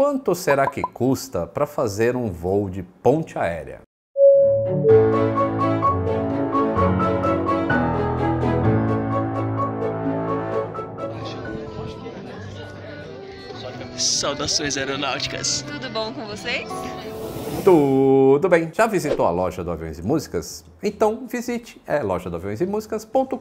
Quanto será que custa para fazer um voo de ponte aérea? Saudações aeronáuticas. Tudo bom com vocês? Tudo bem. Já visitou a loja do Aviões e Músicas? Então visite é loja do aviões e músicas.com.br.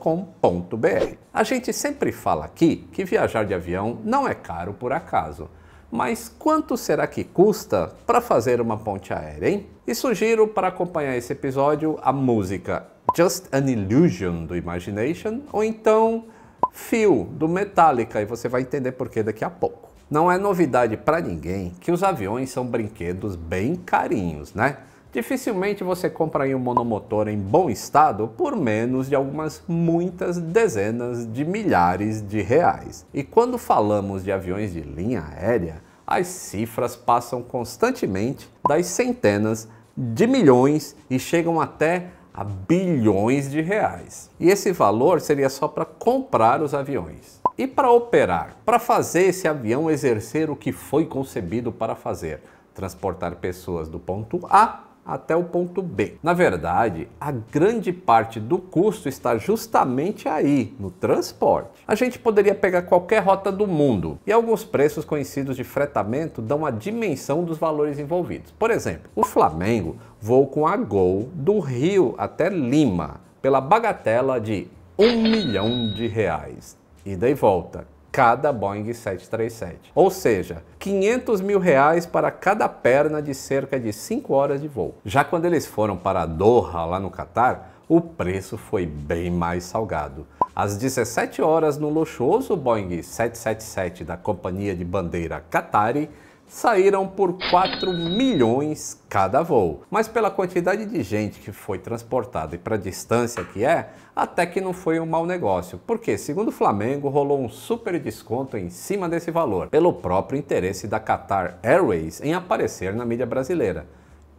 A gente sempre fala aqui que viajar de avião não é caro por acaso. Mas quanto será que custa para fazer uma ponte aérea, hein? E sugiro para acompanhar esse episódio a música Just an Illusion do Imagination ou então Fio do Metallica e você vai entender por que daqui a pouco. Não é novidade para ninguém que os aviões são brinquedos bem carinhos, né? Dificilmente você compra um monomotor em bom estado por menos de algumas muitas dezenas de milhares de reais. E quando falamos de aviões de linha aérea, as cifras passam constantemente das centenas de milhões e chegam até a bilhões de reais. E esse valor seria só para comprar os aviões. E para operar, para fazer esse avião exercer o que foi concebido para fazer, transportar pessoas do ponto A até o ponto B. Na verdade, a grande parte do custo está justamente aí, no transporte. A gente poderia pegar qualquer rota do mundo e alguns preços conhecidos de fretamento dão a dimensão dos valores envolvidos. Por exemplo, o Flamengo voou com a Gol do Rio até Lima pela bagatela de um milhão de reais. Ida e volta, cada Boeing 737. Ou seja, 500 mil reais para cada perna de cerca de 5 horas de voo. Já quando eles foram para Doha, lá no Catar, o preço foi bem mais salgado. Às 17 horas, no luxuoso Boeing 777 da companhia de bandeira Qatari, saíram por 4 milhões cada voo. Mas pela quantidade de gente que foi transportada e para a distância que é, até que não foi um mau negócio. Porque, segundo o Flamengo, rolou um super desconto em cima desse valor, pelo próprio interesse da Qatar Airways em aparecer na mídia brasileira.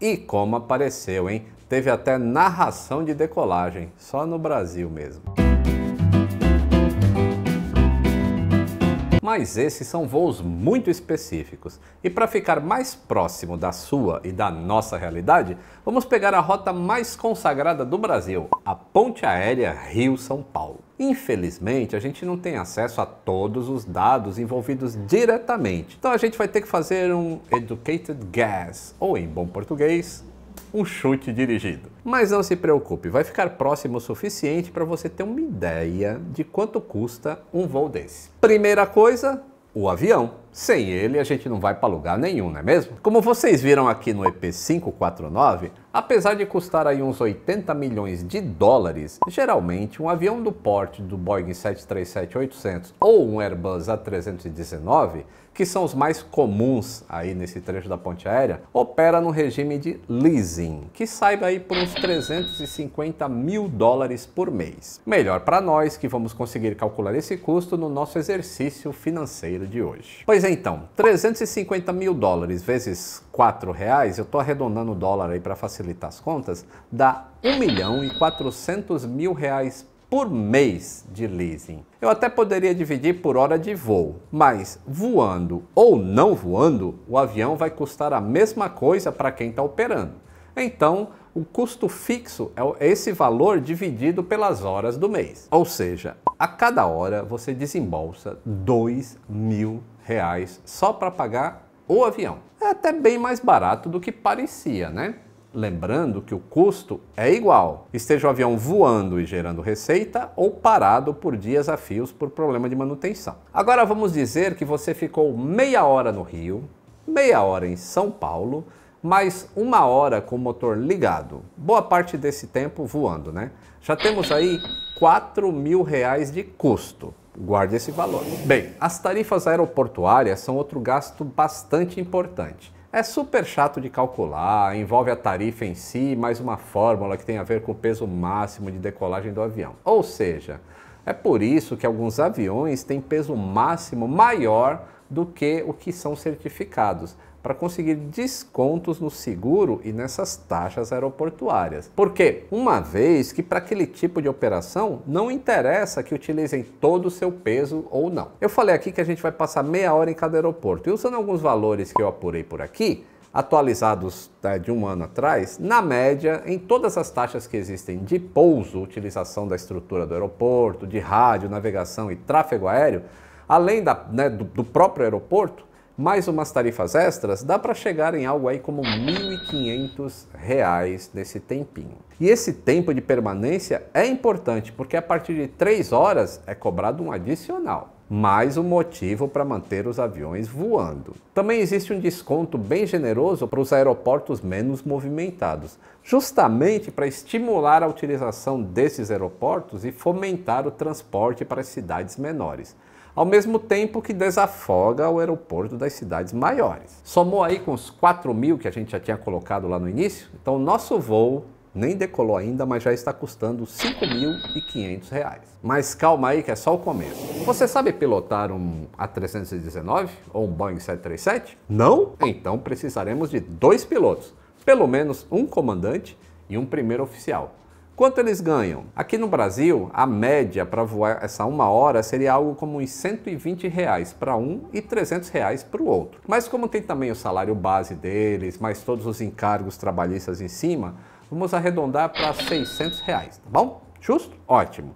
E como apareceu, hein? Teve até narração de decolagem, só no Brasil mesmo. mas esses são voos muito específicos. E para ficar mais próximo da sua e da nossa realidade, vamos pegar a rota mais consagrada do Brasil, a Ponte Aérea Rio-São Paulo. Infelizmente, a gente não tem acesso a todos os dados envolvidos diretamente. Então a gente vai ter que fazer um educated guess, ou em bom português, um chute dirigido. Mas não se preocupe, vai ficar próximo o suficiente para você ter uma ideia de quanto custa um voo desse. Primeira coisa, o avião. Sem ele, a gente não vai para lugar nenhum, não é mesmo? Como vocês viram aqui no EP549, apesar de custar aí uns 80 milhões de dólares, geralmente um avião do porte do Boeing 737-800 ou um Airbus A319 que são os mais comuns aí nesse trecho da ponte aérea, opera no regime de leasing, que sai aí por uns 350 mil dólares por mês. Melhor para nós que vamos conseguir calcular esse custo no nosso exercício financeiro de hoje. Pois então, 350 mil dólares vezes 4 reais, eu estou arredondando o dólar aí para facilitar as contas, dá 1 milhão e 400 mil reais por mês de leasing. Eu até poderia dividir por hora de voo, mas voando ou não voando, o avião vai custar a mesma coisa para quem está operando. Então, o custo fixo é, é esse valor dividido pelas horas do mês. Ou seja, a cada hora você desembolsa dois mil reais só para pagar o avião. É até bem mais barato do que parecia, né? lembrando que o custo é igual, esteja o avião voando e gerando receita ou parado por dias a fios por problema de manutenção. Agora vamos dizer que você ficou meia hora no Rio, meia hora em São Paulo, mais uma hora com o motor ligado. Boa parte desse tempo voando, né? Já temos aí 4 mil reais de custo. Guarde esse valor. Bem, as tarifas aeroportuárias são outro gasto bastante importante. É super chato de calcular, envolve a tarifa em si, mais uma fórmula que tem a ver com o peso máximo de decolagem do avião. Ou seja, é por isso que alguns aviões têm peso máximo maior do que o que são certificados para conseguir descontos no seguro e nessas taxas aeroportuárias. Porque uma vez que para aquele tipo de operação não interessa que utilizem todo o seu peso ou não. Eu falei aqui que a gente vai passar meia hora em cada aeroporto e usando alguns valores que eu apurei por aqui, atualizados né, de um ano atrás, na média, em todas as taxas que existem de pouso, utilização da estrutura do aeroporto, de rádio, navegação e tráfego aéreo, além da, né, do, do próprio aeroporto, mais umas tarifas extras, dá para chegar em algo aí como R$ 1.500 nesse tempinho. E esse tempo de permanência é importante, porque a partir de 3 horas é cobrado um adicional mais um motivo para manter os aviões voando. Também existe um desconto bem generoso para os aeroportos menos movimentados, justamente para estimular a utilização desses aeroportos e fomentar o transporte para as cidades menores ao mesmo tempo que desafoga o aeroporto das cidades maiores. Somou aí com os 4 mil que a gente já tinha colocado lá no início, então o nosso voo nem decolou ainda, mas já está custando R$ 5.500. Mas calma aí que é só o começo. Você sabe pilotar um A319 ou um Boeing 737? Não? Então precisaremos de dois pilotos, pelo menos um comandante e um primeiro oficial. Quanto eles ganham? Aqui no Brasil, a média para voar essa uma hora seria algo como uns 120 reais para um e 300 reais para o outro. Mas como tem também o salário base deles, mais todos os encargos trabalhistas em cima, vamos arredondar para 600 reais, tá bom? Justo? Ótimo.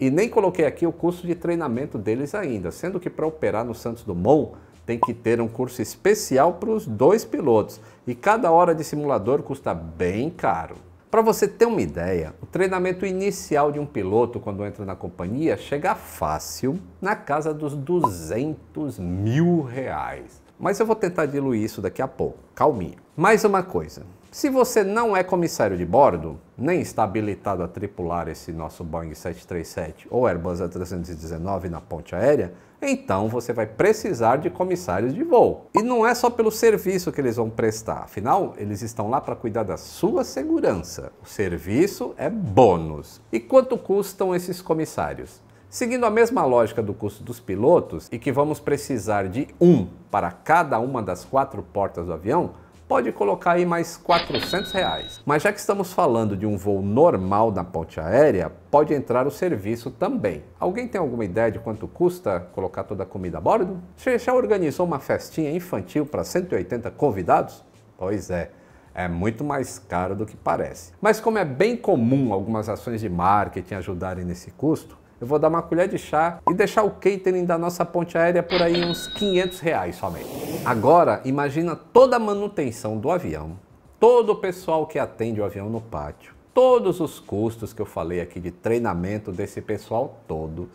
E nem coloquei aqui o custo de treinamento deles ainda, sendo que para operar no Santos Dumont, tem que ter um curso especial para os dois pilotos e cada hora de simulador custa bem caro. Para você ter uma ideia, o treinamento inicial de um piloto quando entra na companhia chega fácil na casa dos 200 mil reais. Mas eu vou tentar diluir isso daqui a pouco, calminho. Mais uma coisa, se você não é comissário de bordo, nem está habilitado a tripular esse nosso Boeing 737 ou Airbus A319 na ponte aérea, então você vai precisar de comissários de voo. E não é só pelo serviço que eles vão prestar, afinal, eles estão lá para cuidar da sua segurança. O serviço é bônus. E quanto custam esses comissários? Seguindo a mesma lógica do custo dos pilotos, e que vamos precisar de um para cada uma das quatro portas do avião, pode colocar aí mais 400 reais. Mas já que estamos falando de um voo normal da ponte aérea, pode entrar o serviço também. Alguém tem alguma ideia de quanto custa colocar toda a comida a bordo? Você já organizou uma festinha infantil para 180 convidados? Pois é. É muito mais caro do que parece. Mas como é bem comum algumas ações de marketing ajudarem nesse custo, eu vou dar uma colher de chá e deixar o catering da nossa ponte aérea por aí uns 500 reais somente. Agora, imagina toda a manutenção do avião, todo o pessoal que atende o avião no pátio, todos os custos que eu falei aqui de treinamento desse pessoal todo,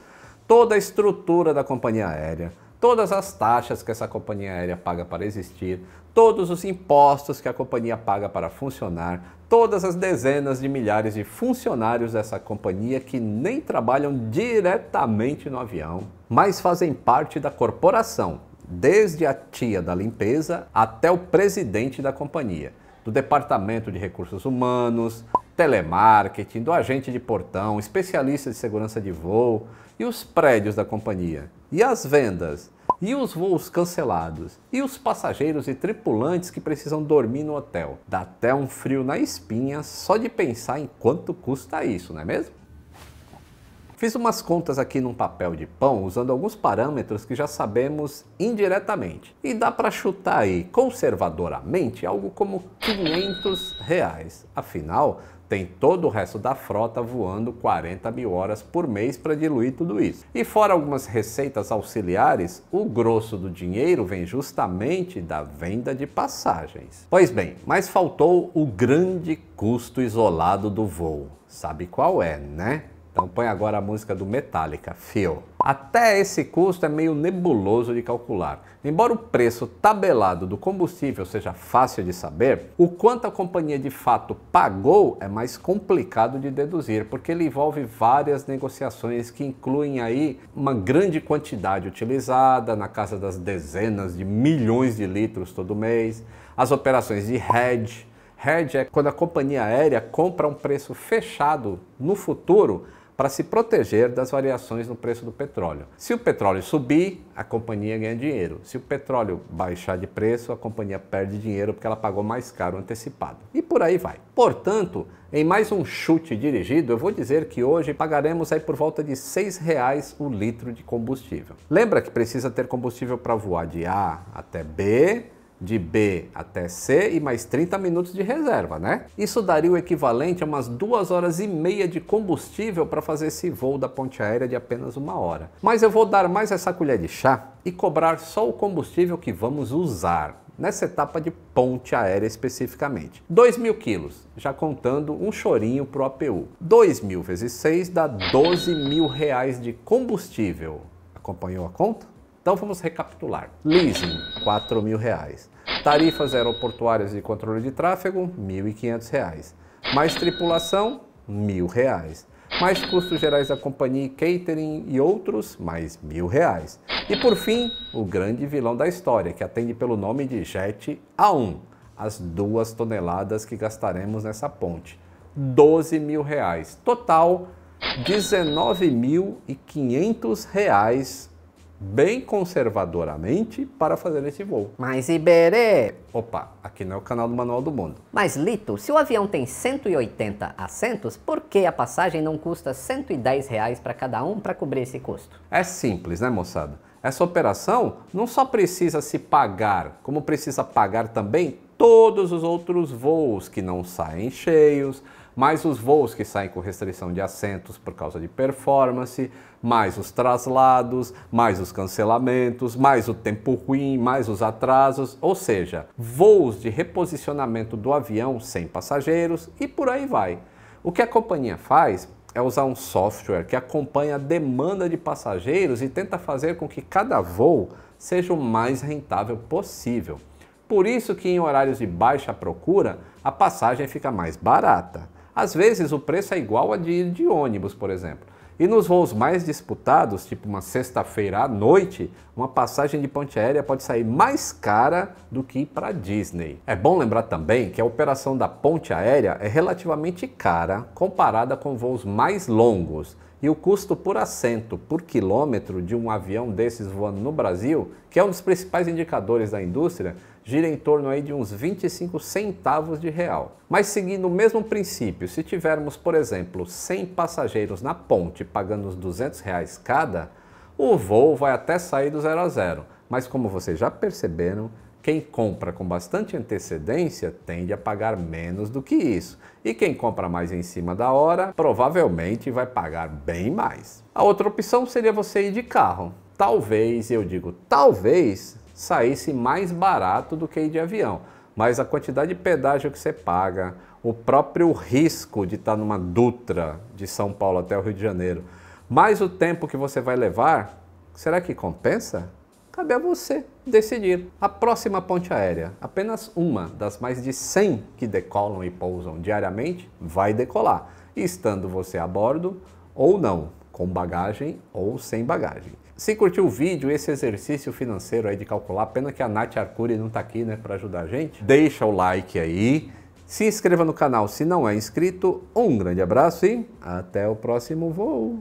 toda a estrutura da companhia aérea, todas as taxas que essa companhia aérea paga para existir, todos os impostos que a companhia paga para funcionar, todas as dezenas de milhares de funcionários dessa companhia que nem trabalham diretamente no avião, mas fazem parte da corporação, desde a tia da limpeza até o presidente da companhia, do departamento de recursos humanos, telemarketing, do agente de portão, especialista de segurança de voo e os prédios da companhia. E as vendas e os voos cancelados? E os passageiros e tripulantes que precisam dormir no hotel? Dá até um frio na espinha só de pensar em quanto custa isso, não é mesmo? Fiz umas contas aqui num papel de pão usando alguns parâmetros que já sabemos indiretamente e dá para chutar aí conservadoramente algo como 500 reais. Afinal, tem todo o resto da frota voando 40 mil horas por mês para diluir tudo isso. E fora algumas receitas auxiliares, o grosso do dinheiro vem justamente da venda de passagens. Pois bem, mas faltou o grande custo isolado do voo. Sabe qual é, né? Então põe agora a música do Metallica, Feel. Até esse custo é meio nebuloso de calcular. Embora o preço tabelado do combustível seja fácil de saber, o quanto a companhia de fato pagou é mais complicado de deduzir, porque ele envolve várias negociações que incluem aí uma grande quantidade utilizada, na casa das dezenas de milhões de litros todo mês, as operações de hedge. Hedge é quando a companhia aérea compra um preço fechado no futuro para se proteger das variações no preço do petróleo. Se o petróleo subir, a companhia ganha dinheiro. Se o petróleo baixar de preço, a companhia perde dinheiro porque ela pagou mais caro antecipado. E por aí vai. Portanto, em mais um chute dirigido, eu vou dizer que hoje pagaremos aí por volta de R$ 6,00 o litro de combustível. Lembra que precisa ter combustível para voar de A até B, de B até C e mais 30 minutos de reserva, né? Isso daria o equivalente a umas duas horas e meia de combustível para fazer esse voo da ponte aérea de apenas uma hora. Mas eu vou dar mais essa colher de chá e cobrar só o combustível que vamos usar nessa etapa de ponte aérea especificamente. 2 mil quilos, já contando um chorinho para o APU. 2 mil vezes 6 dá 12 mil reais de combustível. Acompanhou a conta? Então vamos recapitular. Leasing, 4 mil reais. Tarifas aeroportuárias e controle de tráfego, 1.500 reais. Mais tripulação, mil reais. Mais custos gerais da companhia, catering e outros, mais mil reais. E por fim, o grande vilão da história, que atende pelo nome de Jet A1, as duas toneladas que gastaremos nessa ponte. 12 mil reais. Total, 19.500 reais bem conservadoramente para fazer esse voo. Mas Iberê... Opa, aqui não é o canal do Manual do Mundo. Mas Lito, se o avião tem 180 assentos, por que a passagem não custa 110 reais para cada um para cobrir esse custo? É simples, né moçada? Essa operação não só precisa se pagar, como precisa pagar também todos os outros voos que não saem cheios, mais os voos que saem com restrição de assentos por causa de performance, mais os traslados, mais os cancelamentos, mais o tempo ruim, mais os atrasos, ou seja, voos de reposicionamento do avião sem passageiros e por aí vai. O que a companhia faz é usar um software que acompanha a demanda de passageiros e tenta fazer com que cada voo seja o mais rentável possível. Por isso que em horários de baixa procura, a passagem fica mais barata. Às vezes o preço é igual a de, de ônibus, por exemplo. E nos voos mais disputados, tipo uma sexta-feira à noite, uma passagem de ponte aérea pode sair mais cara do que ir para Disney. É bom lembrar também que a operação da ponte aérea é relativamente cara comparada com voos mais longos. E o custo por assento, por quilômetro de um avião desses voando no Brasil, que é um dos principais indicadores da indústria, gira em torno aí de uns 25 centavos de real. Mas seguindo o mesmo princípio, se tivermos, por exemplo, 100 passageiros na ponte pagando os 200 reais cada, o voo vai até sair do zero a zero. Mas como vocês já perceberam, quem compra com bastante antecedência tende a pagar menos do que isso. E quem compra mais em cima da hora provavelmente vai pagar bem mais. A outra opção seria você ir de carro. Talvez, eu digo talvez, saísse mais barato do que ir de avião. Mas a quantidade de pedágio que você paga, o próprio risco de estar numa Dutra de São Paulo até o Rio de Janeiro, mais o tempo que você vai levar, será que compensa? Cabe a você decidir. A próxima ponte aérea, apenas uma das mais de 100 que decolam e pousam diariamente, vai decolar, estando você a bordo ou não com bagagem ou sem bagagem. Se curtiu o vídeo, esse exercício financeiro aí de calcular, pena que a Nath Arcuri não está aqui, né, para ajudar a gente. Deixa o like aí, se inscreva no canal se não é inscrito. Um grande abraço e até o próximo voo.